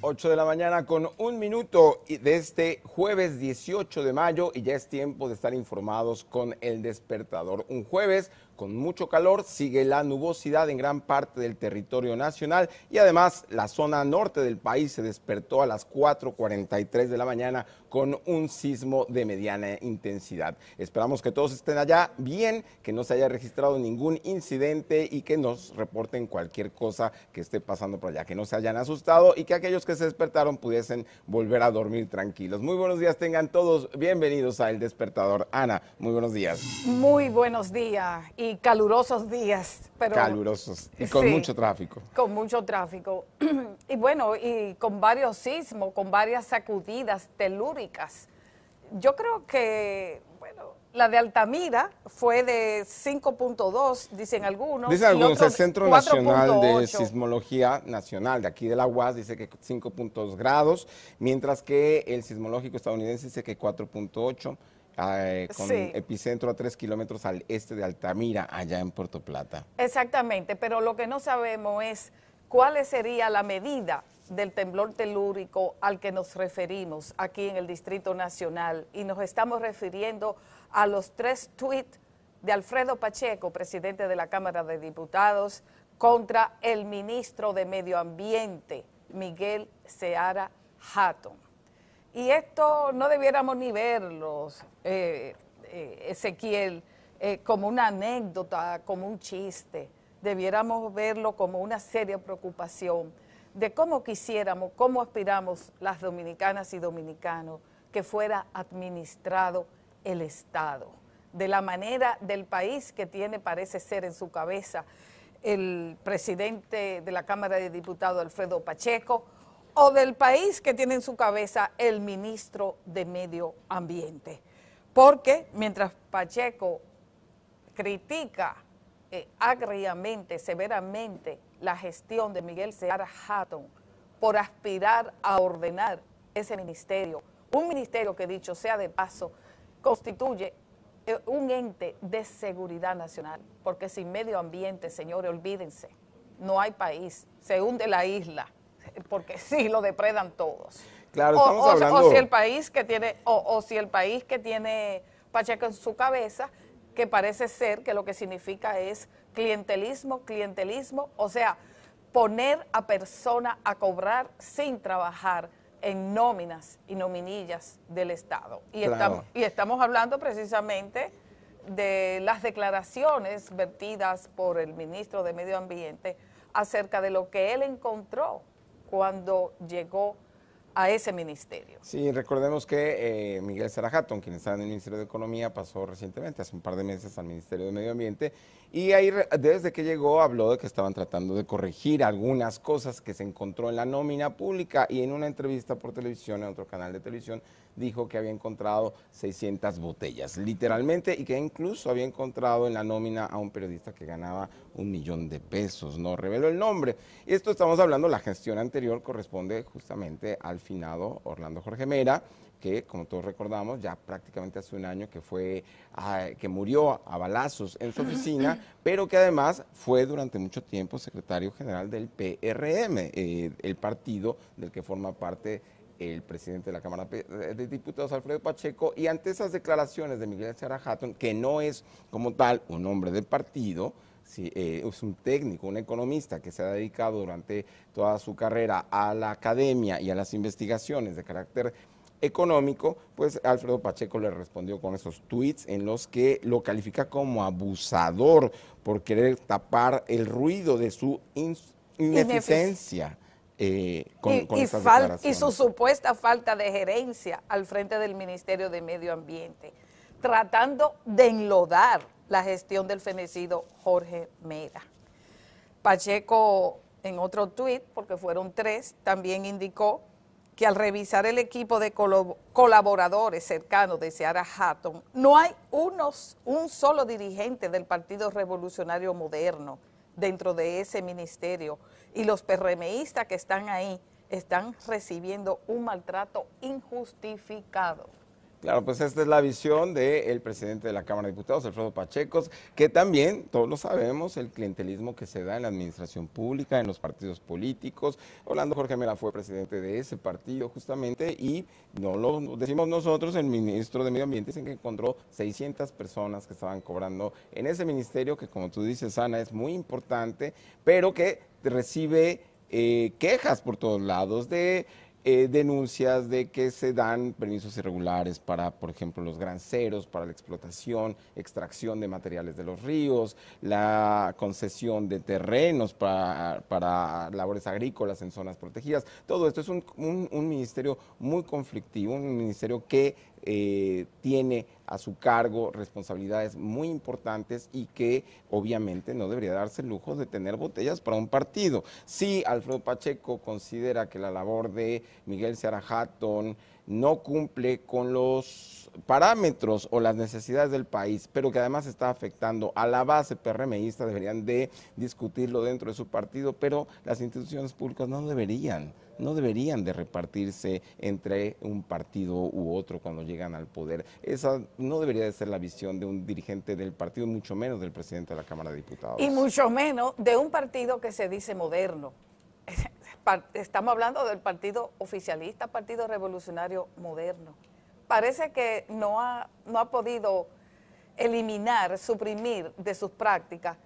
8 de la mañana con un minuto de este jueves 18 de mayo y ya es tiempo de estar informados con el despertador. Un jueves con mucho calor, sigue la nubosidad en gran parte del territorio nacional y además la zona norte del país se despertó a las 4.43 de la mañana con un sismo de mediana intensidad. Esperamos que todos estén allá bien, que no se haya registrado ningún incidente y que nos reporten cualquier cosa que esté pasando por allá, que no se hayan asustado y que aquellos que se despertaron pudiesen volver a dormir tranquilos. Muy buenos días tengan todos, bienvenidos a El Despertador. Ana, muy buenos días. Muy buenos días y calurosos días. Pero, calurosos y con mucho tráfico. Con mucho tráfico. y bueno, y con varios sismos, con varias sacudidas telúricas. Yo creo que, bueno, la de Altamira fue de 5.2, dicen algunos. Dicen algunos, el Centro Nacional de Sismología Nacional de aquí de la UAS dice que 5.2 grados, mientras que el sismológico estadounidense dice que 4.8 eh, con epicentro a tres kilómetros al este de Altamira, allá en Puerto Plata. Exactamente, pero lo que no sabemos es cuál sería la medida del temblor telúrico al que nos referimos aquí en el Distrito Nacional y nos estamos refiriendo a los tres tweets de Alfredo Pacheco, presidente de la Cámara de Diputados, contra el ministro de Medio Ambiente, Miguel Seara Hatton. Y esto no debiéramos ni verlos, eh, eh, Ezequiel, eh, como una anécdota, como un chiste. Debiéramos verlo como una seria preocupación de cómo quisiéramos, cómo aspiramos las dominicanas y dominicanos que fuera administrado el Estado, de la manera del país que tiene, parece ser, en su cabeza el presidente de la Cámara de Diputados, Alfredo Pacheco, o del país que tiene en su cabeza el ministro de Medio Ambiente. Porque mientras Pacheco critica eh, agriamente, severamente, la gestión de Miguel Seara Hatton por aspirar a ordenar ese ministerio, un ministerio que dicho sea de paso, constituye eh, un ente de seguridad nacional, porque sin medio ambiente, señores, olvídense, no hay país, se hunde la isla porque sí lo depredan todos. Claro, o, si el país que tiene, o, si el país que tiene Pacheco en su cabeza, que parece ser que lo que significa es clientelismo, clientelismo, o sea, poner a persona a cobrar sin trabajar en nóminas y nominillas del Estado. Y, estamos, y estamos hablando precisamente de las declaraciones vertidas por el ministro de Medio Ambiente acerca de lo que él encontró cuando llegó a ese ministerio. Sí, recordemos que eh, Miguel Sarajaton, quien está en el Ministerio de Economía, pasó recientemente, hace un par de meses, al Ministerio de Medio Ambiente, y ahí desde que llegó habló de que estaban tratando de corregir algunas cosas que se encontró en la nómina pública y en una entrevista por televisión, en otro canal de televisión, dijo que había encontrado 600 botellas, literalmente, y que incluso había encontrado en la nómina a un periodista que ganaba un millón de pesos. No reveló el nombre. Esto estamos hablando, la gestión anterior corresponde justamente al finado Orlando Jorge Mera, que como todos recordamos ya prácticamente hace un año que fue ah, que murió a balazos en su oficina, pero que además fue durante mucho tiempo secretario general del PRM, eh, el partido del que forma parte el presidente de la Cámara de Diputados, Alfredo Pacheco, y ante esas declaraciones de Miguel Sarah, Hatton, que no es como tal un hombre de partido, eh, es un técnico, un economista que se ha dedicado durante toda su carrera a la academia y a las investigaciones de carácter económico, pues Alfredo Pacheco le respondió con esos tweets en los que lo califica como abusador por querer tapar el ruido de su ineficiencia. Eh, y, su supuesta falta de gerencia al frente del Ministerio de Medio Ambiente, tratando de enlodar la gestión del fenecido Jorge Mera. Pacheco, en otro tuit, porque fueron tres, también indicó que al revisar el equipo de colaboradores cercanos de Seara Hatton, no hay unos, un solo dirigente del Partido Revolucionario Moderno dentro de ese ministerio. Y los PRMistas que están ahí están recibiendo un maltrato injustificado. Claro, pues esta es la visión del presidente de la Cámara de Diputados, Alfredo Pachecos, que también, todos lo sabemos, el clientelismo que se da en la administración pública, en los partidos políticos. Orlando Jorge Mera fue presidente de ese partido justamente y no lo decimos nosotros, el ministro de Medio Ambiente dicen que encontró 600 personas que estaban cobrando en ese ministerio que, como tú dices, Ana, es muy importante, pero que recibe eh, quejas por todos lados de eh, denuncias de que se dan permisos irregulares para, por ejemplo, los granceros, para la explotación, extracción de materiales de los ríos, la concesión de terrenos para, labores agrícolas en zonas protegidas. Todo esto es un, un ministerio muy conflictivo, un ministerio que eh, tiene a su cargo responsabilidades muy importantes y que obviamente no debería darse el lujo de tener botellas para un partido. Si Alfredo Pacheco considera que la labor de Miguel Seara Hatton, no cumple con los parámetros o las necesidades del país, pero que además está afectando a la base PRMista, deberían de discutirlo dentro de su partido, pero las instituciones públicas no deberían, no deberían de repartirse entre un partido u otro cuando llegan al poder. Esa no debería de ser la visión de un dirigente del partido, mucho menos del presidente de la Cámara de Diputados. Y mucho menos de un partido que se dice moderno estamos hablando del partido oficialista, Partido Revolucionario Moderno. Parece que no ha, no ha podido eliminar, suprimir de sus prácticas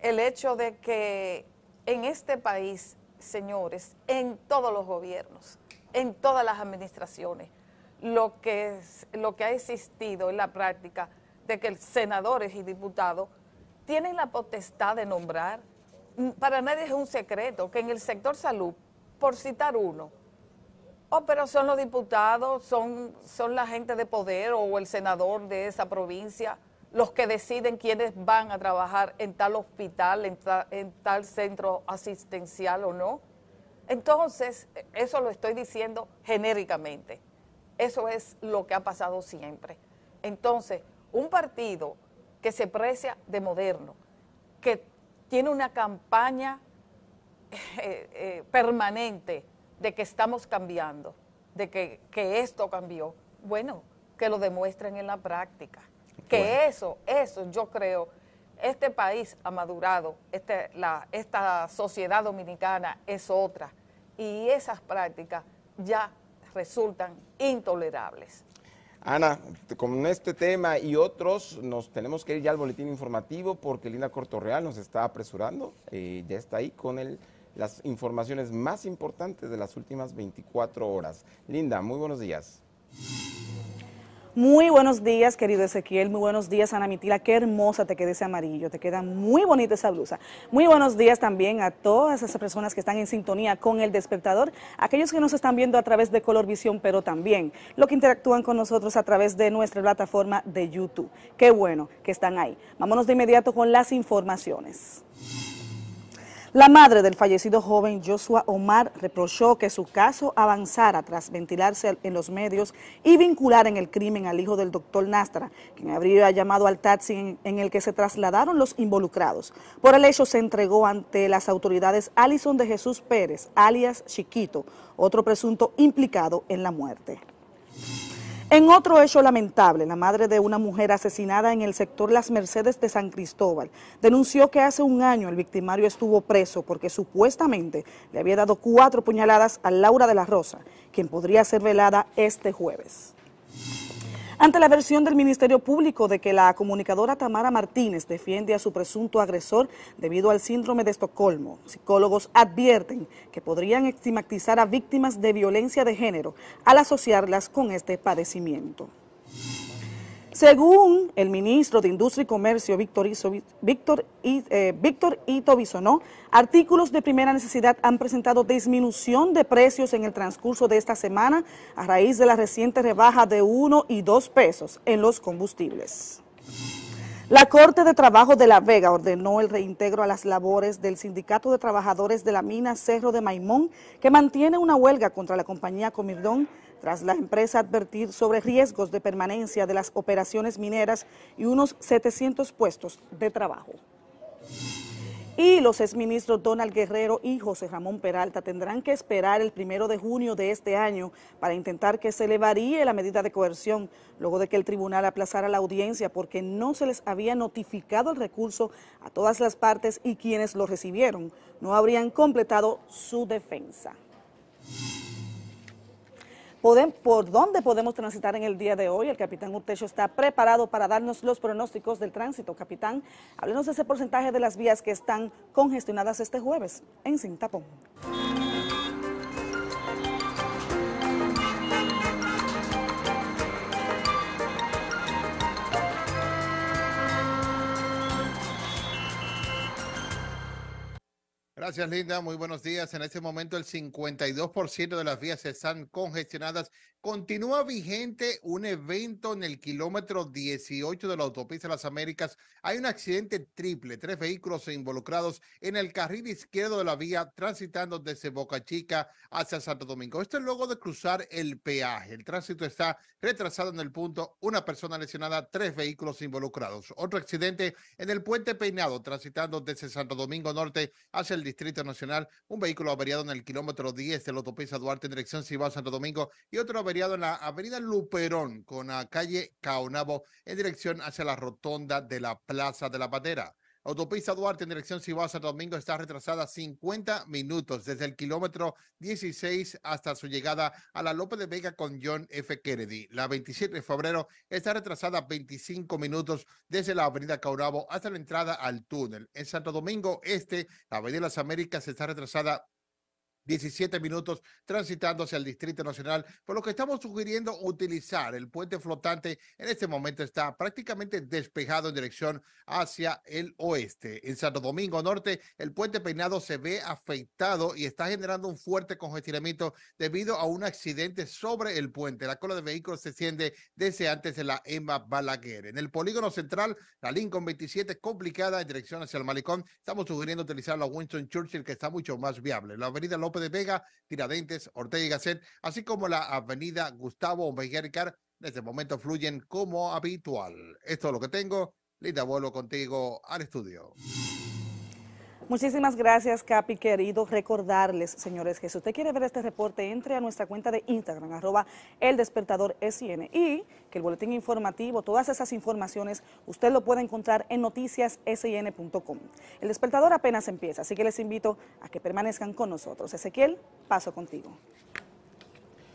el hecho de que en este país, señores, en todos los gobiernos, en todas las administraciones, lo que, lo que ha existido en la práctica de que senadores y diputados tienen la potestad de nombrar, mm, para nadie es un secreto que en el sector salud por citar uno. Oh, pero son los diputados, son, son la gente de poder o el senador de esa provincia los que deciden quiénes van a trabajar en tal hospital, en, en tal centro asistencial o no. Entonces, eso lo estoy diciendo genéricamente. Eso es lo que ha pasado siempre. Entonces, un partido que se precia de moderno, que tiene una campaña Eh, eh, permanente de que estamos cambiando, de que, esto cambió. Bueno, que lo demuestren en la práctica. Que eso, eso yo creo, este país ha madurado, este, esta sociedad dominicana es otra y esas prácticas ya resultan intolerables. Ana, con este tema y otros nos tenemos que ir ya al boletín informativo porque Linda Cortorreal nos está apresurando, y eh, ya está ahí con el las informaciones más importantes de las últimas 24 horas. Linda, muy buenos días. Muy buenos días, querido Ezequiel. Muy buenos días, Ana Mitila. Qué hermosa te queda ese amarillo. Te queda muy bonita esa blusa. Muy buenos días también a todas esas personas que están en sintonía con El Despertador, aquellos que nos están viendo a través de Color Visión, pero también lo que interactúan con nosotros a través de nuestra plataforma de YouTube. Qué bueno que están ahí. Vámonos de inmediato con las informaciones. La madre del fallecido joven Joshua Omar reprochó que su caso avanzara tras ventilarse en los medios y vincular en el crimen al hijo del doctor Nastra, quien habría llamado al taxi en, el que se trasladaron los involucrados. Por el hecho se entregó ante las autoridades Alison de Jesús Pérez, alias Chiquito, otro presunto implicado en la muerte. En otro hecho lamentable, la madre de una mujer asesinada en el sector Las Mercedes de San Cristóbal denunció que hace un año el victimario estuvo preso porque supuestamente le había dado cuatro puñaladas a Laura de la Rosa, quien podría ser velada este jueves. Ante la versión del Ministerio Público de que la comunicadora Tamara Martínez defiende a su presunto agresor debido al síndrome de Estocolmo, psicólogos advierten que podrían estigmatizar a víctimas de violencia de género al asociarlas con este padecimiento. Según el ministro de Industria y Comercio, Víctor, Víctor, eh, Ito Bisonó, artículos de primera necesidad han presentado disminución de precios en el transcurso de esta semana a raíz de la reciente rebaja de 1 y 2 pesos en los combustibles. La Corte de Trabajo de La Vega ordenó el reintegro a las labores del Sindicato de Trabajadores de la Mina Cerro de Maimón, que mantiene una huelga contra la compañía Comirdón tras la empresa advertir sobre riesgos de permanencia de las operaciones mineras y unos 700 puestos de trabajo. Y los exministros Donald Guerrero y José Ramón Peralta tendrán que esperar el primero de junio de este año para intentar que se le varíe la medida de coerción, luego de que el tribunal aplazara la audiencia porque no se les había notificado el recurso a todas las partes y quienes lo recibieron no habrían completado su defensa por dónde podemos transitar en el día de hoy. El capitán Utecho está preparado para darnos los pronósticos del tránsito. Capitán, háblenos de ese porcentaje de las vías que están congestionadas este jueves en Sintapón. Gracias, Linda. Muy buenos días. En este momento, el 52% de las vías están congestionadas. Continúa vigente un evento en el kilómetro 18 de la autopista de las Américas. Hay un accidente triple, tres vehículos involucrados en el carril izquierdo de la vía, transitando desde Boca Chica hacia Santo Domingo. Esto es luego de cruzar el peaje. El tránsito está retrasado en el punto, una persona lesionada, tres vehículos involucrados. Otro accidente en el puente Peinado, transitando desde Santo Domingo Norte hacia el distrito Distrito Nacional, un vehículo averiado en el kilómetro 10 de autopista Duarte en dirección Cibao Santo Domingo y otro averiado en la avenida Luperón con la calle Caonabo en dirección hacia la rotonda de la Plaza de la Patera. Autopista Duarte en dirección Cibao Santo Domingo está retrasada 50 minutos desde el kilómetro 16 hasta su llegada a la López de Vega con John F. Kennedy. La 27 de febrero está retrasada 25 minutos desde la avenida Caurabo hasta la entrada al túnel. En Santo Domingo Este, la avenida Las Américas está retrasada 17 minutos transitando hacia el Distrito Nacional, por lo que estamos sugiriendo utilizar el puente flotante. En este momento está prácticamente despejado en dirección hacia el oeste. En Santo Domingo Norte, el puente peinado se ve afectado y está generando un fuerte congestionamiento debido a un accidente sobre el puente. La cola de vehículos se extiende desde antes de la EMA Balaguer. En el polígono central, la Lincoln 27 complicada en dirección hacia el Malicón, Estamos sugiriendo utilizar la Winston Churchill, que está mucho más viable. La avenida López de Vega, Tiradentes, Ortega y Gasset, así como la avenida Gustavo Meijercar, desde el momento fluyen como habitual. Esto es lo que tengo. Linda, vuelvo contigo al estudio. Muchísimas gracias, Capi, querido. Recordarles, señores, que si usted quiere ver este reporte, entre a nuestra cuenta de Instagram, arroba el despertador SN, y que el boletín informativo, todas esas informaciones, usted lo puede encontrar en noticiassn.com. El despertador apenas empieza, así que les invito a que permanezcan con nosotros. Ezequiel, paso contigo.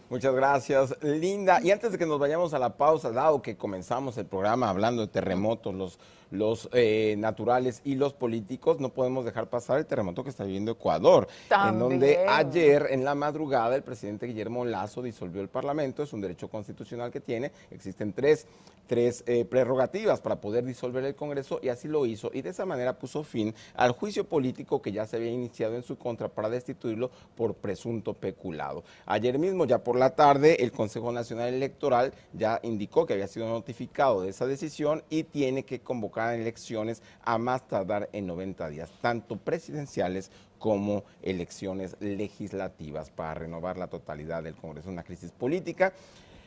Muchas gracias, Linda. Y antes de que nos vayamos a la pausa, dado que comenzamos el programa hablando de terremotos, los, los eh, naturales y los políticos, no podemos dejar pasar el terremoto que está viviendo Ecuador, en donde ayer en la madrugada el presidente Guillermo Lazo disolvió el Parlamento, es un derecho constitucional que tiene, existen tres tres eh, prerrogativas para poder disolver el Congreso y así lo hizo y de esa manera puso fin al juicio político que ya se había iniciado en su contra para destituirlo por presunto peculado. Ayer mismo, ya por la tarde, el Consejo Nacional Electoral ya indicó que había sido notificado de esa decisión y tiene que convocar elecciones a más tardar en 90 días, tanto presidenciales como elecciones legislativas para renovar la totalidad del Congreso. Una crisis política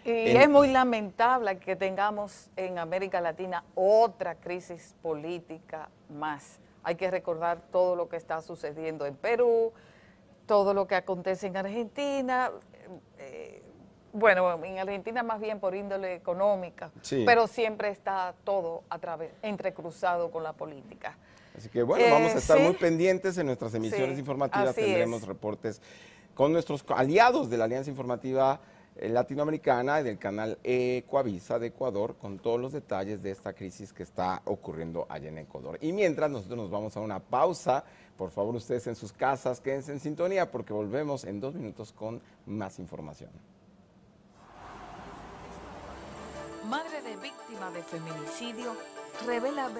y es muy lamentable que tengamos en América Latina otra crisis política más. Hay que recordar todo lo que está sucediendo en Perú, todo lo que acontece en Argentina. Eh, bueno, en Argentina más bien por índole económica, pero siempre está todo a través, entrecruzado con la política. Así que bueno, vamos a eh, estar muy pendientes en nuestras emisiones informativas, tendremos reportes con nuestros aliados de la Alianza Informativa eh, latinoamericana del canal Ecoavisa de Ecuador con todos los detalles de esta crisis que está ocurriendo allá en Ecuador. Y mientras nosotros nos vamos a una pausa, por favor ustedes en sus casas quédense en sintonía porque volvemos en dos minutos con más información. Madre de víctima de feminicidio revela